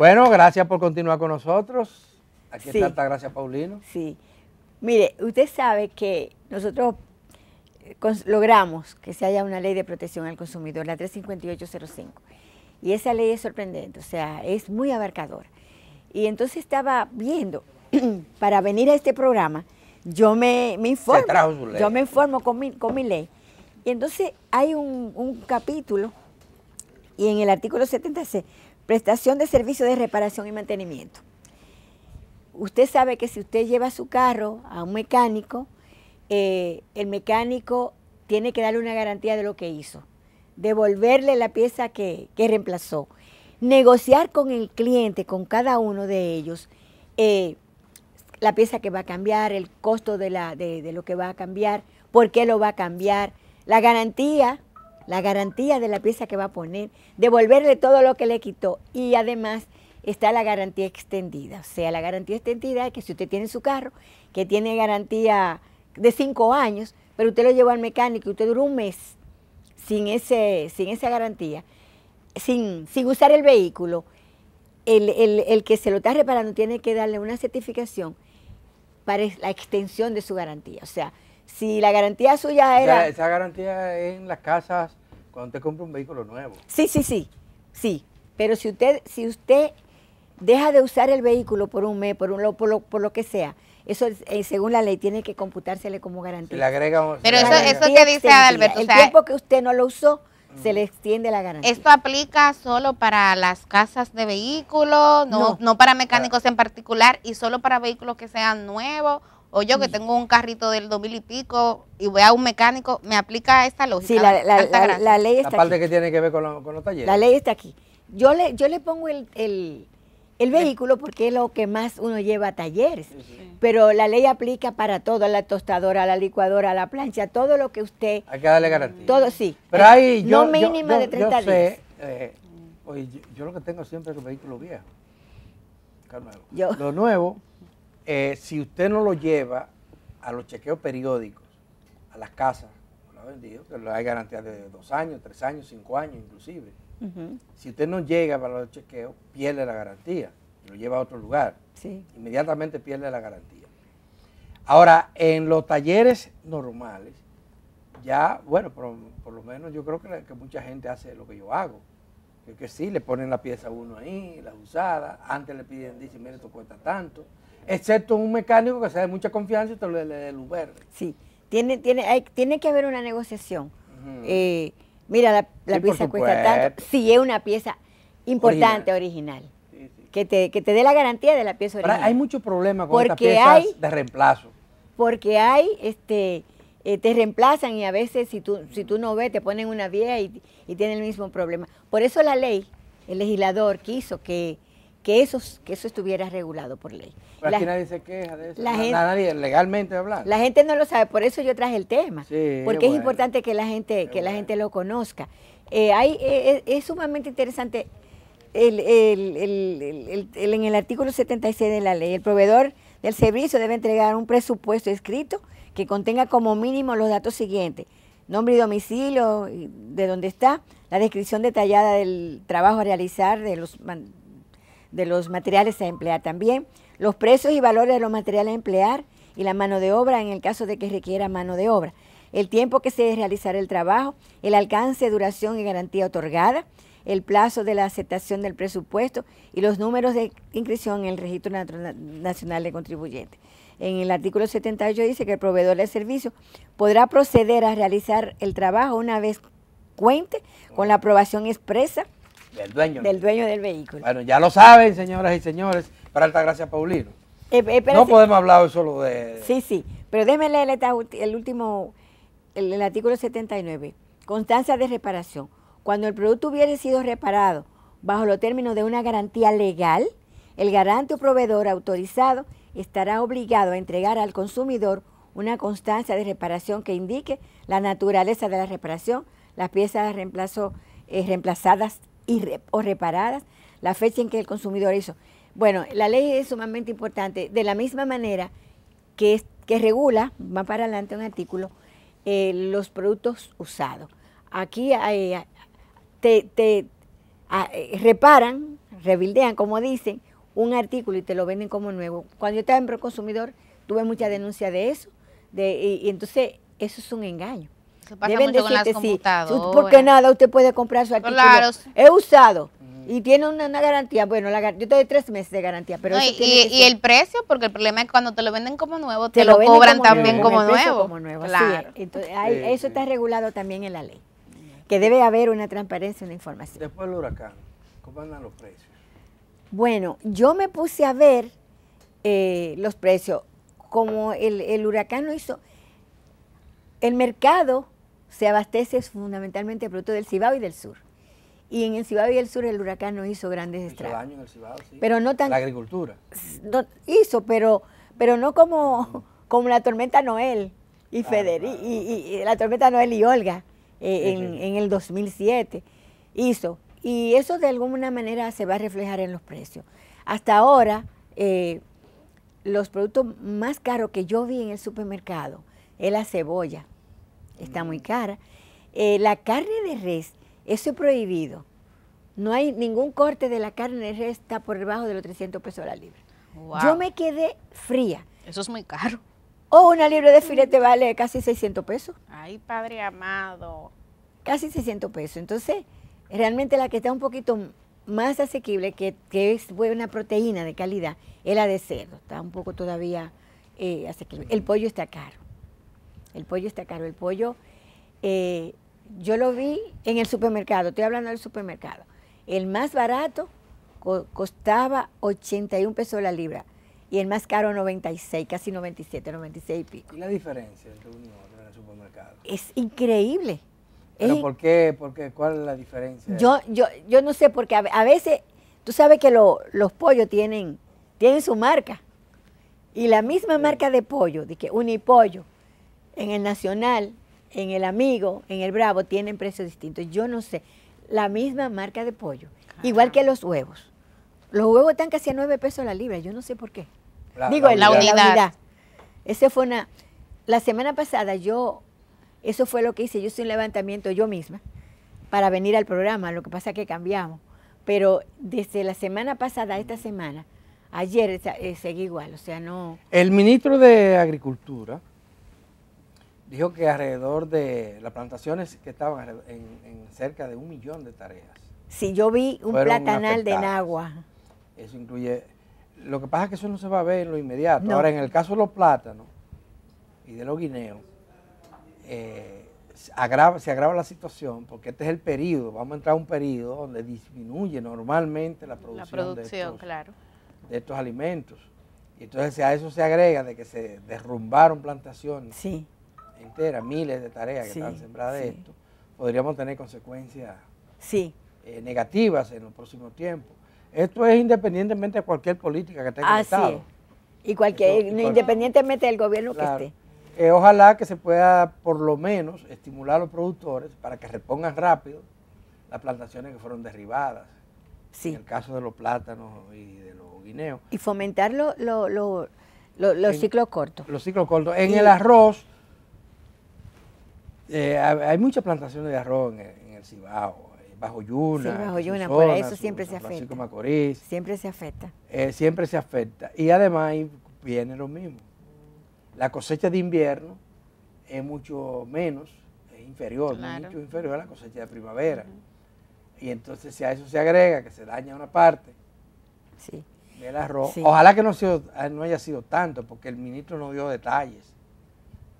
Bueno, gracias por continuar con nosotros. Aquí está gracias Paulino. Sí. Mire, usted sabe que nosotros eh, logramos que se haya una ley de protección al consumidor, la 35805. Y esa ley es sorprendente, o sea, es muy abarcadora. Y entonces estaba viendo, para venir a este programa, yo me, me informo. Yo me informo con mi, con ley. Y entonces hay un, un capítulo, y en el artículo 76, Prestación de servicio de reparación y mantenimiento. Usted sabe que si usted lleva su carro a un mecánico, eh, el mecánico tiene que darle una garantía de lo que hizo, devolverle la pieza que, reemplazó, negociar con el cliente, con cada uno de ellos, eh, la pieza que va a cambiar, el costo de, de lo que va a cambiar, por qué lo va a cambiar, la garantía la garantía de la pieza que va a poner, devolverle todo lo que le quitó y además está la garantía extendida. O sea, la garantía extendida es que si usted tiene su carro, que tiene garantía de cinco años, pero usted lo llevó al mecánico y usted duró un mes sin, ese, sin esa garantía, sin, sin usar el vehículo, el, que se lo está reparando tiene que darle una certificación para la extensión de su garantía. O sea, si la garantía suya era... esa garantía en las casas cuando usted compra un vehículo nuevo. Sí, sí, sí, sí. Pero si usted, si usted deja de usar el vehículo por un mes, por, un, por, lo, por lo que sea, eso eh, según la ley tiene que computársele como garantía. Le agrega, Pero eso, eso que dice Alberto. El o sea, tiempo que usted no lo usó, se mm. le extiende la garantía. ¿Esto aplica solo para las casas de vehículos, no, no. para mecánicos ah. en particular y solo para vehículos que sean nuevos o yo que mm. tengo un carrito del 2000 y pico y voy a un mecánico, me aplica esta lógica. Sí, la, la, la, ley está aquí. La parte que tiene que ver con, lo, con, los talleres. La ley está aquí. Yo le, yo le pongo el, el, el vehículo porque es lo que más uno lleva a talleres. Pero la ley aplica para todo, la tostadora, la licuadora, la plancha, todo lo que usted... Hay que darle garantía. Todo, sí. Pero ahí yo... No mínima yo, de 30 yo días. Eh, oye, yo, lo que tengo siempre es un vehículo viejo. Lo nuevo eh, si usted no lo lleva a los chequeos periódicos, a las casas, lo ha vendido, que lo hay garantía de dos años, tres años, cinco años inclusive. Si usted no llega para los chequeos, pierde la garantía, lo lleva a otro lugar. Sí. Inmediatamente pierde la garantía. Ahora, en los talleres normales, ya, bueno, por, lo menos yo creo que, mucha gente hace lo que yo hago. Que, que sí, le ponen la pieza a uno ahí, la usada, antes le piden, dice mire, esto cuesta tanto excepto un mecánico que se mucha confianza y te lo de el Sí, tiene, tiene, hay, tiene que haber una negociación. Eh, mira, la, pieza cuesta tanto. si es una pieza importante, original. Que, te, que te dé la garantía de la pieza original. hay muchos problemas con porque estas piezas hay, de reemplazo. Porque hay, este, eh, te reemplazan y a veces si tú, si tú no ves, te ponen una vía y, y tienen el mismo problema. Por eso la ley, el legislador quiso que que eso, que eso estuviera regulado por ley. Pero nadie se queja de eso. nadie legalmente hablando. La gente no lo sabe, por eso yo traje el tema. porque es importante que la gente, que la gente lo conozca. Eh, eh, eh, es sumamente interesante el, el, el, en el artículo 76 de la ley. El proveedor del servicio debe entregar un presupuesto escrito que contenga como mínimo los datos siguientes. Nombre y domicilio de dónde está, la descripción detallada del trabajo a realizar, de los de los materiales a emplear también, los precios y valores de los materiales a emplear y la mano de obra en el caso de que requiera mano de obra, el tiempo que se debe realizar el trabajo, el alcance, duración y garantía otorgada, el plazo de la aceptación del presupuesto y los números de inscripción en el Registro Nacional de Contribuyentes. En el artículo 78 dice que el proveedor de servicio podrá proceder a realizar el trabajo una vez cuente con la aprobación expresa del dueño. Del dueño del vehículo. Bueno, ya lo saben, señoras y señores, para Altagracia Paulino. Eh, eh, no podemos hablar solo de... Sí, sí, pero déjeme leer el último, el, artículo 79. Constancia de reparación. Cuando el producto hubiere sido reparado bajo los términos de una garantía legal, el garante o proveedor autorizado estará obligado a entregar al consumidor una constancia de reparación que indique la naturaleza de la reparación, las piezas reemplazo, eh, reemplazadas o reparadas la fecha en que el consumidor hizo. Bueno, la ley es sumamente importante. De la misma manera que, es, que regula, va para adelante un artículo, eh, los productos usados. Aquí eh, te, eh, reparan, rebildean, como dicen, un artículo y te lo venden como nuevo. Cuando yo estaba en Proconsumidor, tuve mucha denuncia de eso. De, y entonces, eso es un engaño con las sí, porque nada, usted puede comprar su He usado. Mm. Y tiene una, garantía, bueno, la, yo te doy tres meses de garantía, pero y, el precio, porque el problema es que cuando te lo venden como nuevo, te, lo, cobran también como, nuevo. Claro. eso está regulado también en la ley, que debe haber una transparencia, una información. Después del huracán, ¿cómo andan los precios? Bueno, yo me puse a ver eh, los precios. Como el, el huracán lo hizo, el mercado se abastece fundamentalmente de productos del Cibao y del sur. Y en el Cibao y el sur el huracán no hizo grandes estragos. Daño en el Cibao, sí. Pero no tan... La agricultura. hizo, pero, pero no como, como la tormenta Noel y, ah, ah, ah. Y, la tormenta Noel y Olga eh, en, el 2007. Hizo. Y eso de alguna manera se va a reflejar en los precios. Hasta ahora, eh, los productos más caros que yo vi en el supermercado es la cebolla, está muy cara. Eh, la carne de res, eso es prohibido. No hay ningún corte de la carne de res, está por debajo de los 300 pesos la libra. Yo me quedé fría. Eso es muy caro. O una libra de filete vale casi 600 pesos. Ay, padre amado. Casi 600 pesos. Entonces, realmente la que está un poquito más asequible, que, es buena proteína de calidad, es la de cerdo. Está un poco todavía eh, asequible. El pollo está caro. El pollo está caro. El pollo, eh, yo lo vi en el supermercado, estoy hablando del supermercado. El más barato costaba 81 pesos la libra y el más caro 96, casi 97, 96 y pico. ¿Y la diferencia entre uno y otro en el supermercado? Es increíble. ¿Pero por qué? ¿Cuál es la diferencia? Yo, yo, yo no sé, porque a, veces, tú sabes que los pollos tienen, tienen su marca. Y la misma marca de pollo, de que Unipollo, en el Nacional, en el Amigo, en el Bravo, tienen precios distintos. Yo no sé. La misma marca de pollo. Igual que los huevos. Los huevos están casi a 9 pesos la libra. Yo no sé por qué. La, Digo, la, la, unidad. la Ese fue una... La semana pasada yo... Eso fue lo que hice. Yo hice un levantamiento yo misma para venir al programa. Lo que pasa es que cambiamos. Pero desde la semana pasada, a esta semana, ayer eh, eh, seguí igual. O sea, no... El ministro de Agricultura dijo que alrededor de las plantaciones que estaban en, cerca de un millón de tareas. Sí, yo vi un platanal de Nagua. Eso incluye, lo que pasa es que eso no se va a ver en lo inmediato. Ahora, en el caso de los plátanos y de los guineos, eh, se agrava la situación porque este es el periodo, vamos a entrar a un periodo donde disminuye normalmente la producción, la producción claro. de estos alimentos. Y entonces a eso se agrega de que se derrumbaron plantaciones. Sí entera, miles de tareas que están sembradas de esto, podríamos tener consecuencias eh, negativas en los próximos tiempos. Esto es independientemente de cualquier política que tenga el Estado. Y cualquier, independientemente del gobierno que esté. Eh, ojalá que se pueda por lo menos estimular a los productores para que repongan rápido las plantaciones que fueron derribadas. Sí. En el caso de los plátanos y de los guineos. Y fomentar los ciclos cortos. Los ciclos cortos. En el arroz eh, hay muchas plantaciones de arroz en el, en Cibao, eh, Bajo Yuna. Sí, Bajo Yuna, por eso siempre se, Francisco Macorís, siempre se afecta. Eh, siempre se afecta. Y además viene lo mismo. La cosecha de invierno es mucho menos, es inferior, mucho inferior a la cosecha de primavera. Y entonces si a eso se agrega que se daña una parte del arroz, ojalá que no, no haya sido tanto, porque el ministro no dio detalles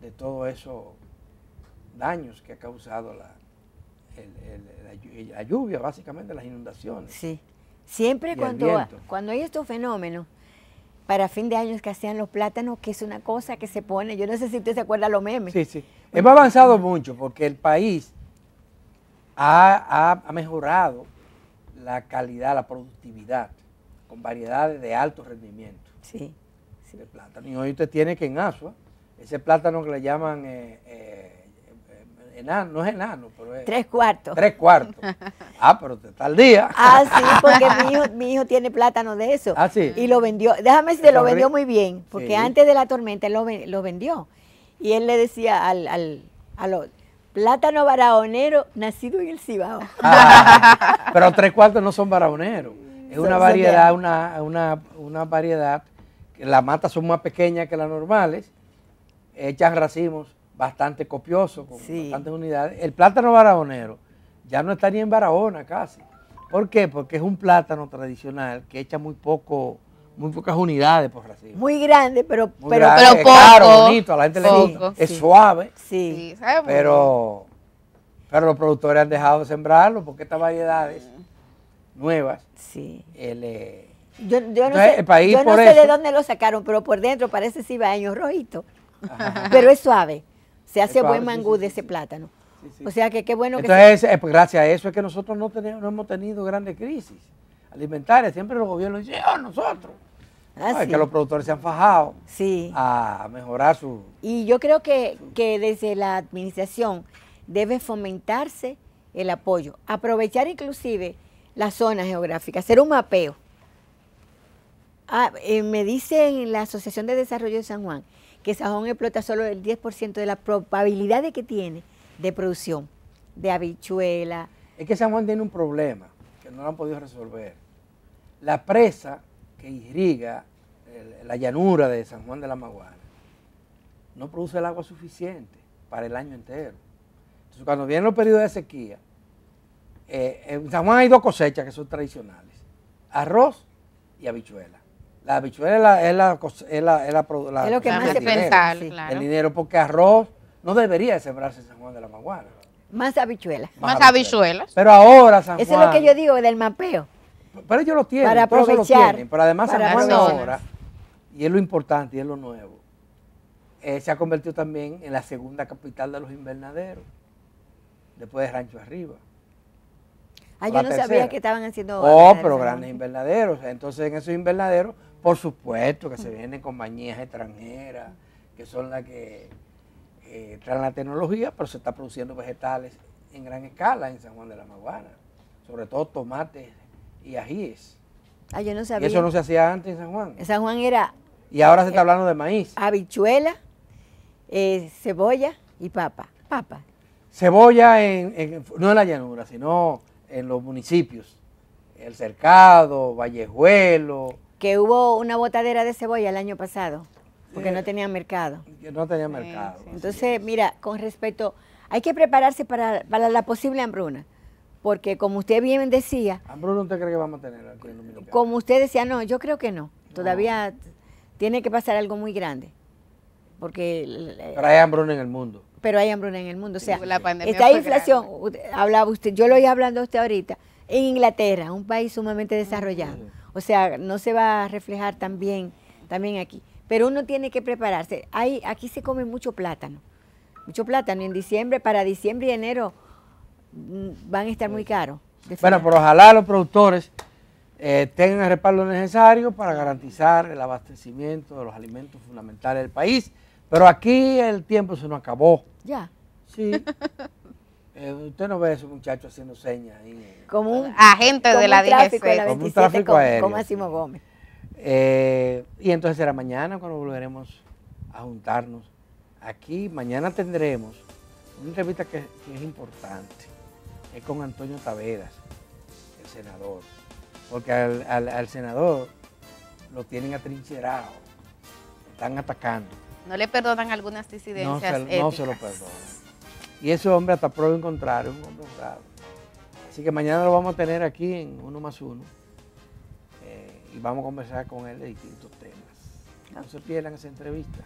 de todo eso daños que ha causado la, la lluvia, básicamente las inundaciones. Sí, siempre cuando, cuando hay estos fenómenos, para fin de año que hacían los plátanos, que es una cosa que se pone, yo no sé si usted se acuerda los memes. Sí, sí. Hemos avanzado mucho porque el país ha, mejorado la calidad, la productividad, con variedades de alto rendimiento. Sí. De plátano. Y hoy usted tiene que en Asua, ese plátano que le llaman eh, eh, no es enano, pero es. Tres cuartos. Tres cuartos. Ah, pero te está al día. Ah, sí, porque mi, hijo, tiene plátano de eso. Ah, sí. Y lo vendió. Déjame decirte, lo vendió muy bien, porque antes de la tormenta lo, vendió. Y él le decía al, plátano baraonero nacido en el Cibao. Ah, pero tres cuartos no son baraoneros. Es una variedad, una, una variedad. Las matas son más pequeñas que las normales, hechas racimos bastante copioso, con bastantes unidades. El plátano barahonero ya no está ni en Barahona casi. ¿Por qué? Porque es un plátano tradicional que echa muy poco, muy pocas unidades por Brasil. Muy grande, pero, pero, pero poco. bonito, la gente le gusta. Es suave. Sí. pero, pero los productores han dejado de sembrarlo porque estas variedades nuevas. Sí. Eh, yo, no sé, de dónde lo sacaron, pero por dentro parece baño rojito. Pero es suave. Se hace buen mangú de ese plátano. O sea que qué bueno que... Entonces, eh, pues, gracias a eso es que nosotros no, tenemos, no hemos tenido grandes crisis alimentarias. Siempre los gobiernos dicen, oh, nosotros. Ah, que los productores se han fajado a mejorar su... Y yo creo que, desde la administración debe fomentarse el apoyo, aprovechar inclusive la zona geográfica hacer un mapeo. Ah, eh, me dicen la Asociación de Desarrollo de San Juan que San Juan explota solo el 10% de la probabilidad que tiene de producción de habichuela. Es que San Juan tiene un problema que no lo han podido resolver. La presa que irriga la llanura de San Juan de la Maguana no produce el agua suficiente para el año entero. Entonces, cuando vienen los periodos de sequía, eh, en San Juan hay dos cosechas que son tradicionales, arroz y habichuela. La habichuela es la, es la, es es lo que más se pensar, claro. El dinero, porque arroz no debería de sembrarse en San Juan de la Maguana. Más habichuelas. Más, habichuelas. Pero ahora, San Juan. Eso es lo que yo digo del mapeo. Pero ellos lo tienen. Para aprovechar. pero además, San Juan ahora, y es lo importante y es lo nuevo, eh, se ha convertido también en la segunda capital de los invernaderos, después de Rancho Arriba. Ah, yo no sabía que estaban haciendo. Oh, pero grandes invernaderos. Entonces, en esos invernaderos por supuesto que se vienen compañías extranjeras, que son las que eh, traen la tecnología, pero se está produciendo vegetales en gran escala en San Juan de la Maguana, sobre todo tomates y ajíes. Ah, no Y eso no se hacía antes en San Juan. En San Juan era... Y ahora se está eh, hablando de maíz. Habichuela, eh, cebolla y papa. Papa. Cebolla en, no en la llanura, sino en los municipios. El Cercado, Vallejuelo que hubo una botadera de cebolla el año pasado, porque no eh, tenía mercado. No tenía mercado. Entonces, mira, con respecto, hay que prepararse para, la posible hambruna, porque como usted bien decía... ¿Hambruna usted cree que vamos a tener? como usted decía, no, yo creo que no. Todavía tiene que pasar algo muy grande, porque... Pero hay hambruna en el mundo. Pero hay hambruna en el mundo, o sea, la inflación, hablaba usted, yo lo iba hablando a usted ahorita, en Inglaterra, un país sumamente desarrollado o sea, no se va a reflejar también, también aquí. Pero uno tiene que prepararse. Hay, aquí se come mucho plátano, mucho plátano. En diciembre, para diciembre y enero mm, van a estar muy caros. Bueno, pero ojalá los productores eh, tengan el respaldo necesario para garantizar el abastecimiento de los alimentos fundamentales del país. Pero aquí el tiempo se nos acabó. Ya. Sí. Eh, usted no ve a ese muchacho haciendo señas eh. Como un agente de la DGC. Como un tráfico Como Gómez. Eh, y entonces será mañana cuando volveremos a juntarnos. Aquí mañana tendremos una entrevista que, es importante. Es con Antonio Taveras, el senador. Porque al, senador lo tienen atrincherado. Están atacando. No le perdonan algunas disidencias. no se lo perdonan. Y ese hombre hasta prueba encontrar, contrario, un hombre honrado. Así que mañana lo vamos a tener aquí en Uno más Uno. Eh, y vamos a conversar con él de distintos temas. No se pierdan esa entrevista.